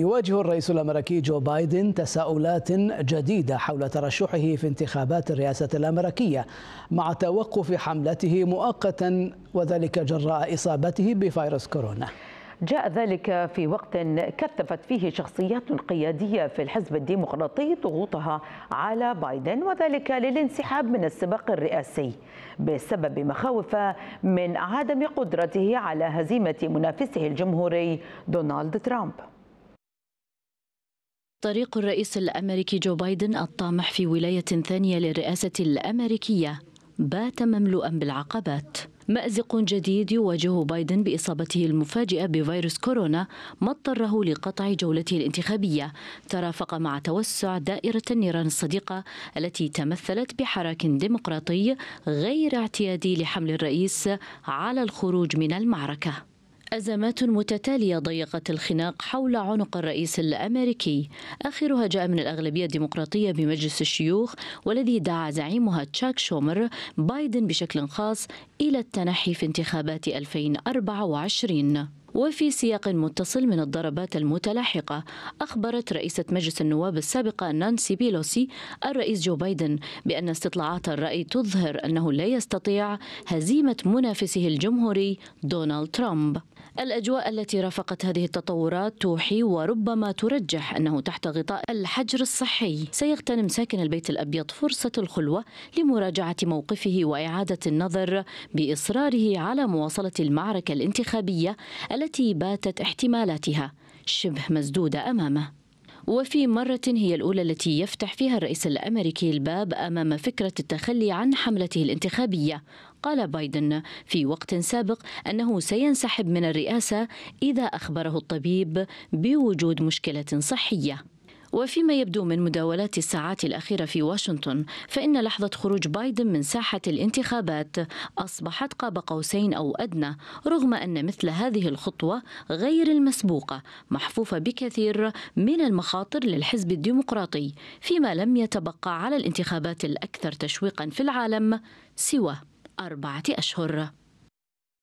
يواجه الرئيس الامريكي جو بايدن تساؤلات جديده حول ترشحه في انتخابات الرئاسه الامريكيه مع توقف حملته مؤقتا وذلك جراء اصابته بفيروس كورونا. جاء ذلك في وقت كثفت فيه شخصيات قيادية في الحزب الديمقراطي ضغوطها على بايدن وذلك للانسحاب من السباق الرئاسي بسبب مخاوف من عدم قدرته على هزيمة منافسه الجمهوري دونالد ترامب طريق الرئيس الأمريكي جو بايدن الطامح في ولاية ثانية للرئاسة الأمريكية بات مملوءا بالعقبات مأزق جديد يواجه بايدن بإصابته المفاجئة بفيروس كورونا ما اضطره لقطع جولته الانتخابية ترافق مع توسع دائرة النيران الصديقة التي تمثلت بحراك ديمقراطي غير اعتيادي لحمل الرئيس على الخروج من المعركة أزمات متتالية ضيقت الخناق حول عنق الرئيس الأمريكي آخرها جاء من الأغلبية الديمقراطية بمجلس الشيوخ والذي دعا زعيمها تشاك شومر بايدن بشكل خاص إلى التنحي في انتخابات 2024 وفي سياق متصل من الضربات المتلاحقة أخبرت رئيسة مجلس النواب السابقة نانسي بيلوسي الرئيس جو بايدن بأن استطلاعات الرأي تظهر أنه لا يستطيع هزيمة منافسه الجمهوري دونالد ترامب الأجواء التي رافقت هذه التطورات توحي وربما ترجح أنه تحت غطاء الحجر الصحي سيغتنم ساكن البيت الأبيض فرصة الخلوة لمراجعة موقفه وإعادة النظر بإصراره على مواصلة المعركة الانتخابية التي التي باتت احتمالاتها شبه مسدودة أمامه وفي مرة هي الأولى التي يفتح فيها الرئيس الأمريكي الباب أمام فكرة التخلي عن حملته الانتخابية قال بايدن في وقت سابق أنه سينسحب من الرئاسة إذا أخبره الطبيب بوجود مشكلة صحية وفيما يبدو من مداولات الساعات الأخيرة في واشنطن فإن لحظة خروج بايدن من ساحة الانتخابات أصبحت قاب قوسين أو أدنى رغم أن مثل هذه الخطوة غير المسبوقة محفوفة بكثير من المخاطر للحزب الديمقراطي فيما لم يتبقى على الانتخابات الأكثر تشويقا في العالم سوى أربعة أشهر